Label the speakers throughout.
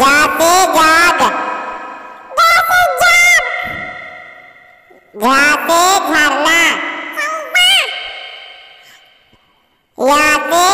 Speaker 1: जाते जाग जाते जाग जाते झरना याते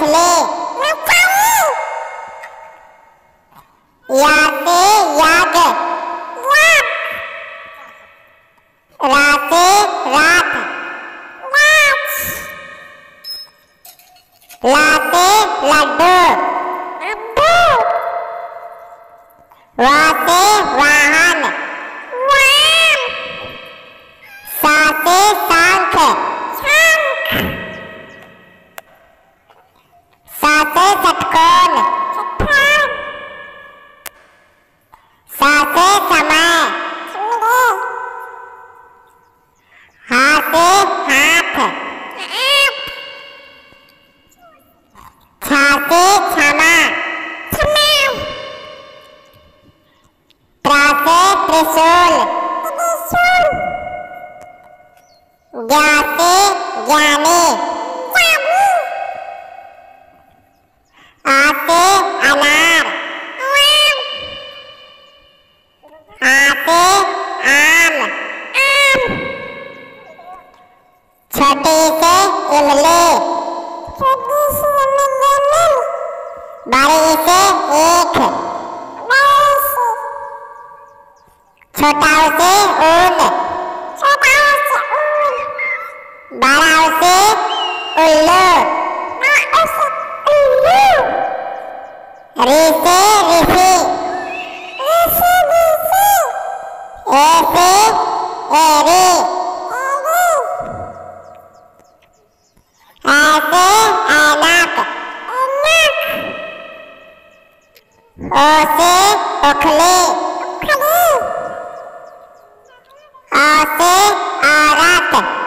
Speaker 1: ছিলে ইয়াতে ইয়াদ রাতে রাত লাতে লাড্ডু वाते वाहन साते सांख Berarti sama. Sama. Berarti Trisul. Trisul. Jati Jani. Jani. Ati Anar. Anar. Ati Am. Am. Jadi छोटाओं से ऊन बड़ाओं से उल्लू रे से ऋषि ए से एरी आ से ऐनक ओ से ओखली c